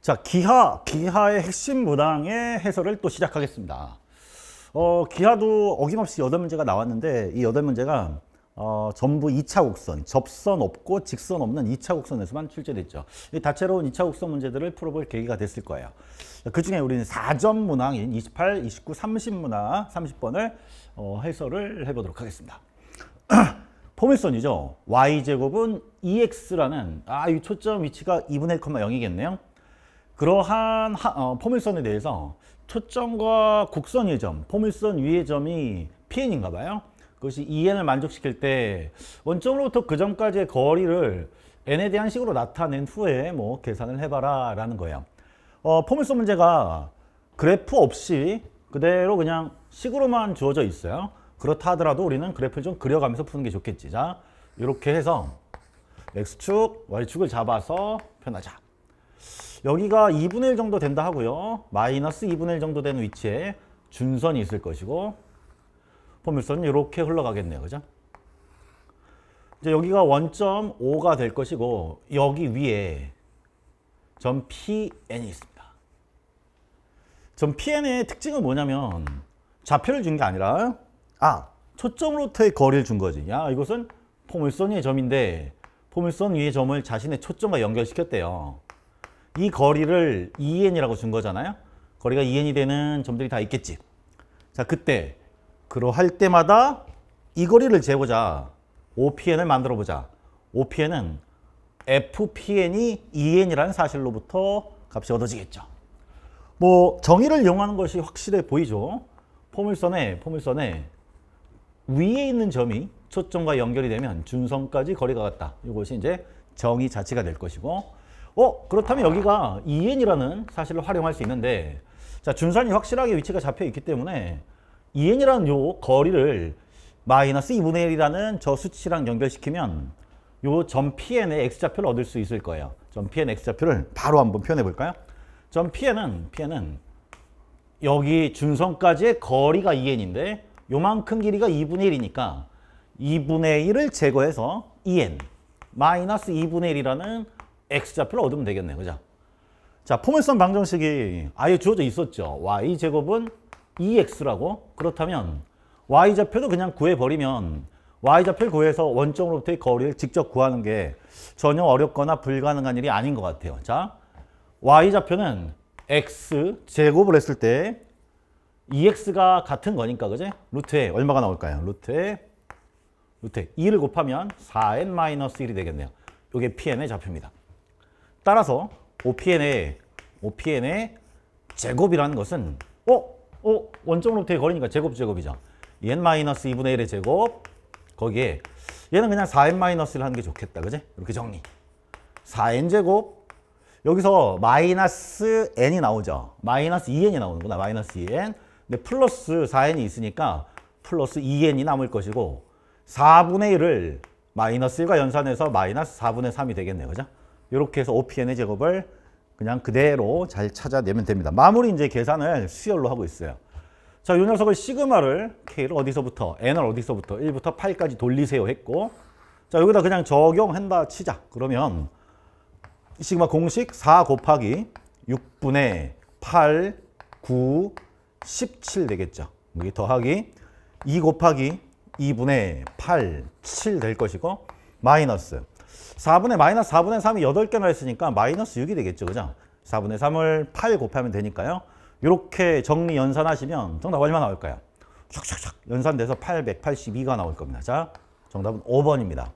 자, 기하, 기하의 핵심 문항의 해설을 또 시작하겠습니다. 어, 기하도 어김없이 여덟 문제가 나왔는데 이 여덟 문제가 어, 전부 2차 곡선, 접선 없고 직선 없는 2차 곡선에서만 출제됐죠. 이 다채로운 2차 곡선 문제들을 풀어볼 계기가 됐을 거예요. 그 중에 우리는 4점 문항인 28, 29, 30 문항 30번을 어, 해설을 해보도록 하겠습니다. 포물선이죠. y제곱은 e x 라는 아, 이 초점 위치가 2분의 1,0이겠네요. 그러한 하, 어, 포물선에 대해서 초점과 곡선의 점, 포물선 위의 점이 PN인가 봐요. 그것이 EN을 만족시킬 때 원점으로부터 그 점까지의 거리를 N에 대한 식으로 나타낸 후에 뭐 계산을 해봐라 라는 거예요. 어, 포물선 문제가 그래프 없이 그대로 그냥 식으로만 주어져 있어요. 그렇다 하더라도 우리는 그래프를 좀 그려가면서 푸는 게 좋겠지. 자, 이렇게 해서 X축, Y축을 잡아서 표현하자. 여기가 2분의 1 정도 된다 하고요. 마이너스 2분의 1 정도 되는 위치에 준선이 있을 것이고 포물선은 이렇게 흘러가겠네요. 그죠? 이제 여기가 원점 5가 될 것이고 여기 위에 점 PN이 있습니다. 점 PN의 특징은 뭐냐면 좌표를 준 게 아니라 아 초점으로부터의 거리를 준 거지. 야 이것은 포물선 위의 점인데 포물선 위의 점을 자신의 초점과 연결시켰대요. 이 거리를 2n이라고 e 준 거잖아요. 거리가 2n이 e 되는 점들이 다 있겠지. 자, 그때 그러할 때마다 이 거리를 재보자. OPN을 만들어 보자. OPN은 FPN이 EN이라는 사실로부터 값이 얻어지겠죠. 뭐 정의를 이용하는 것이 확실해 보이죠. 포물선에 포물선에 위에 있는 점이 초점과 연결이 되면 준선까지 거리가 같다. 이것이 이제 정의 자체가 될 것이고 어 그렇다면 여기가 EN이라는 사실을 활용할 수 있는데 자 준산이 확실하게 위치가 잡혀 있기 때문에 EN이라는 요 거리를 마이너스 2분의 1이라는 저 수치랑 연결시키면 요 점 PN의 X좌표를 얻을 수 있을 거예요. 점 PN X좌표를 바로 한번 표현해 볼까요? 점 PN은 PN은 여기 준선까지의 거리가 2N인데 요만큼 길이가 2분의 1이니까 2분의 1을 제거해서 2N 마이너스 2분의 1이라는 x좌표를 얻으면 되겠네요. 그죠? 자, 포물선 방정식이 아예 주어져 있었죠. y제곱은 2x라고. E 그렇다면 y좌표도 그냥 구해버리면 y좌표를 구해서 원점으로부터의 거리를 직접 구하는 게 전혀 어렵거나 불가능한 일이 아닌 것 같아요. 자, y좌표는 x제곱을 했을 때 2x가 e 같은 거니까, 그지 루트에 얼마가 나올까요? 루트에 루트 에 2를 곱하면 4n-1이 되겠네요. 이게 pn의 좌표입니다. 따라서 OPN의 OPN의 제곱이라는 것은 어? 어? 원점으로부터의 거리니까 제곱 제곱이죠. n 마이너스 2분의 1의 제곱 거기에 얘는 그냥 4n 마이너스를 하는 게 좋겠다. 그지? 이렇게 정리. 4n 제곱 여기서 마이너스 n이 나오죠. 마이너스 2n이 나오는구나. 마이너스 2n 근데 플러스 4n이 있으니까 플러스 2n이 남을 것이고 4분의 1을 마이너스 1과 연산해서 마이너스 4분의 3이 되겠네요. 그죠? 이렇게 해서 OPN의 제곱을 그냥 그대로 잘 찾아내면 됩니다. 마무리 이제 계산을 수열로 하고 있어요. 자, 요 녀석을 시그마를 K를 어디서부터, N을 어디서부터 1부터 8까지 돌리세요 했고 자, 여기다 그냥 적용한다 치자. 그러면 시그마 공식 4 곱하기 6분의 8, 9, 17 되겠죠. 여기 더하기 2 곱하기 2분의 8, 7 될 것이고 마이너스 4분의 마이너스 4분의 3이 8개나 했으니까 마이너스 6이 되겠죠. 그죠? 4분의 3을 8 곱하면 되니까요. 이렇게 정리 연산하시면 정답 얼마 나올까요? 촥촥촥 연산돼서 882가 나올 겁니다. 자, 정답은 5번입니다.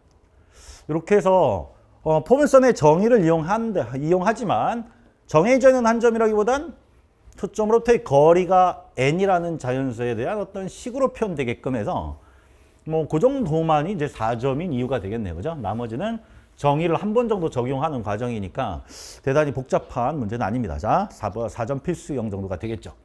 이렇게 해서 어, 포물선의 정의를 이용한데, 이용하지만 정해져 있는 한 점이라기보단 초점으로부터의 거리가 n이라는 자연수에 대한 어떤 식으로 표현되게끔 해서 뭐그 정도만이 이제 4점인 이유가 되겠네요. 그죠? 나머지는 정의를 한 번 정도 적용하는 과정이니까 대단히 복잡한 문제는 아닙니다. 자, 4번 4점 필수형 정도가 되겠죠.